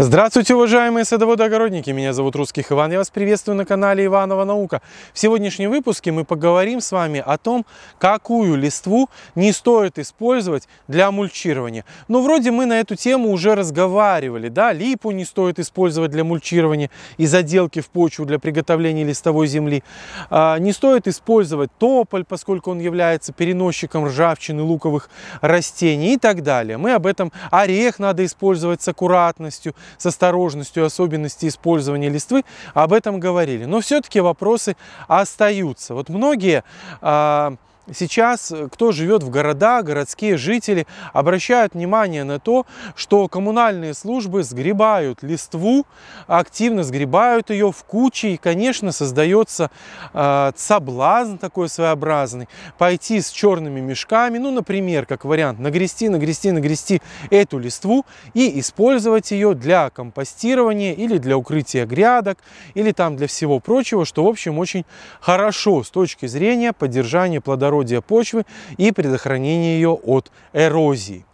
Здравствуйте, уважаемые садоводы-огородники! Меня зовут Русских Иван. Я вас приветствую на канале Иванова Наука. В сегодняшнем выпуске мы поговорим с вами о том, какую листву не стоит использовать для мульчирования. Но ну, вроде мы на эту тему уже разговаривали. Да, липу не стоит использовать для мульчирования и заделки в почву для приготовления листовой земли. А, не стоит использовать тополь, поскольку он является переносчиком ржавчины луковых растений и так далее. Мы об этом... Орех надо использовать с аккуратностью – с осторожностью, особенности использования листвы, об этом говорили. Но все-таки вопросы остаются. Вот многие а, Сейчас э, кто живет в городах, городские жители обращают внимание на то, что коммунальные службы сгребают листву, активно сгребают ее в кучи, и, конечно, создается э, соблазн такой своеобразный пойти с черными мешками, ну, например, как вариант, нагрести, нагрести, нагрести эту листву и использовать ее для компостирования или для укрытия грядок, или там для всего прочего, что, в общем, очень хорошо с точки зрения поддержания плодородия плодородия почвы и предохранение ее от эрозии.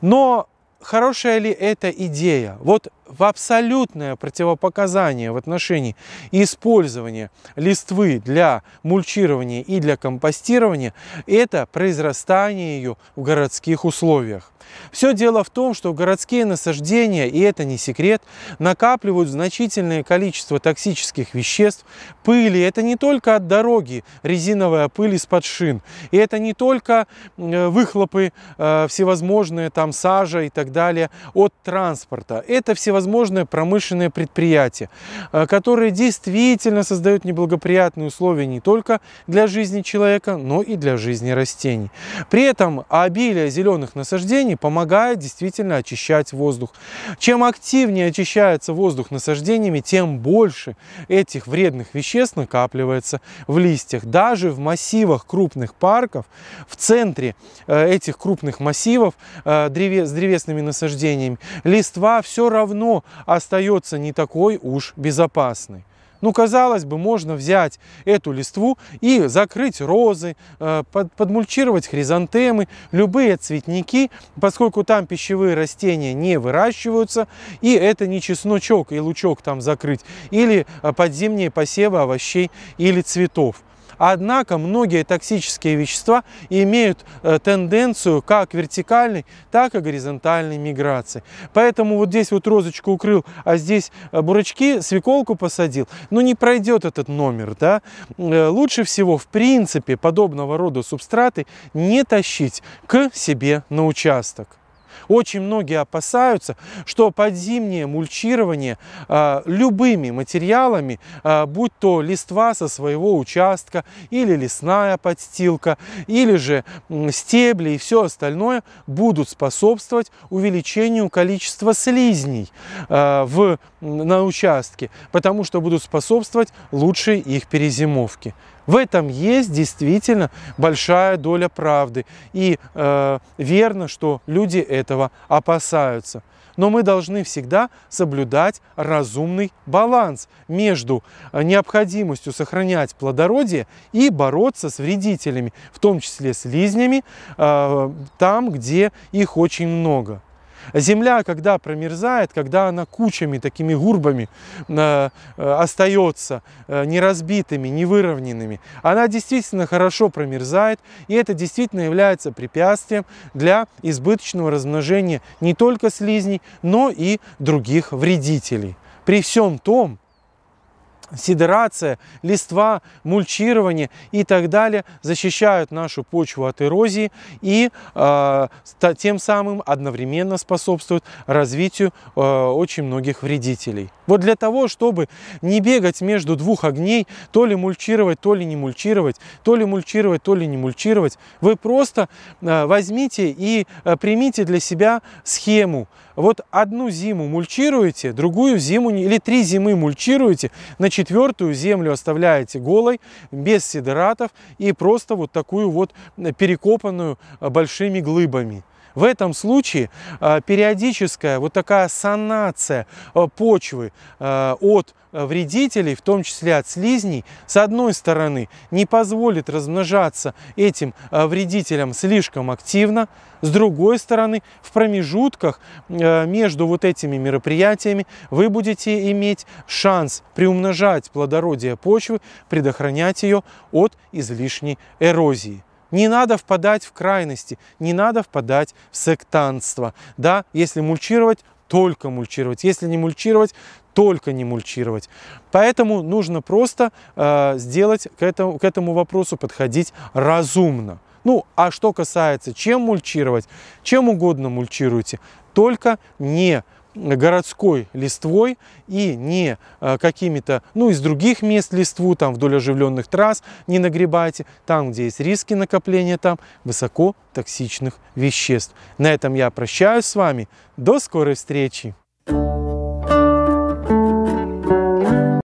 Но хорошая ли эта идея? Вот в абсолютное противопоказание в отношении использования листвы для мульчирования и для компостирования – это произрастание ее в городских условиях. Все дело в том, что городские насаждения, и это не секрет, накапливают значительное количество токсических веществ, пыли. Это не только от дороги резиновая пыль из-под шин, и это не только э, выхлопы э, всевозможные, там сажа и так далее от транспорта. Это всевозможные всевозможные промышленные предприятия, э, которые действительно создают неблагоприятные условия не только для жизни человека, но и для жизни растений. При этом обилие зеленых насаждений помогает действительно очищать воздух. Чем активнее очищается воздух насаждениями, тем больше этих вредных веществ накапливается в листьях. Даже в массивах крупных парков, в центре э, этих крупных массивов э, с древесными насаждениями, листва все равно равно остается не такой уж безопасной. Ну, казалось бы, можно взять эту листву и закрыть розы, э, подмульчировать хризантемы, любые цветники, поскольку там пищевые растения не выращиваются, и это не чесночок и лучок там закрыть, или э, подзимние посевы овощей или цветов. Однако многие токсические вещества имеют э, тенденцию как вертикальной, так и горизонтальной миграции. Поэтому вот здесь вот розочку укрыл, а здесь э, бурочки свеколку посадил. Но не пройдет этот номер. Да? Э, лучше всего, в принципе, подобного рода субстраты не тащить к себе на участок. Очень многие опасаются, что подзимнее мульчирование э, любыми материалами, э, будь то листва со своего участка или лесная подстилка, или же э, стебли и все остальное, будут способствовать увеличению количества слизней э, в, на участке, потому что будут способствовать лучшей их перезимовке. В этом есть действительно большая доля правды. И э, верно, что люди этого опасаются. Но мы должны всегда соблюдать разумный баланс между э, необходимостью сохранять плодородие и бороться с вредителями, в том числе слизнями, э, там, где их очень много. Земля, когда промерзает, когда она кучами, такими гурбами э, э, остается, э, неразбитыми, невыровненными, она действительно хорошо промерзает, и это действительно является препятствием для избыточного размножения не только слизней, но и других вредителей. При всем том, сидерация, листва, мульчирование и так далее защищают нашу почву от эрозии и э, тем самым одновременно способствуют развитию э, очень многих вредителей. Вот для того, чтобы не бегать между двух огней, то ли мульчировать, то ли не мульчировать, то ли мульчировать, то ли не мульчировать, вы просто э, возьмите и э, примите для себя схему. Вот одну зиму мульчируете, другую зиму или три зимы мульчируете, на четвертую землю оставляете голой, без сидератов и просто вот такую вот э, перекопанную большими глыбами. В этом случае а, периодическая вот такая санация а, почвы а, от вредителей, в том числе от слизней, с одной стороны, не позволит размножаться этим вредителям слишком активно, с другой стороны, в промежутках между вот этими мероприятиями вы будете иметь шанс приумножать плодородие почвы, предохранять ее от излишней эрозии. Не надо впадать в крайности, не надо впадать в сектантство. Да, если мульчировать, только мульчировать. Если не мульчировать, только не мульчировать. Поэтому нужно просто э, сделать к этому, к этому вопросу подходить разумно. Ну, а что касается, чем мульчировать, чем угодно мульчируйте, только не городской листвой и не э, какими-то, ну, из других мест листву, там вдоль оживленных трасс не нагребайте, там, где есть риски накопления, там высоко токсичных веществ. На этом я прощаюсь с вами. До скорой встречи! Thank you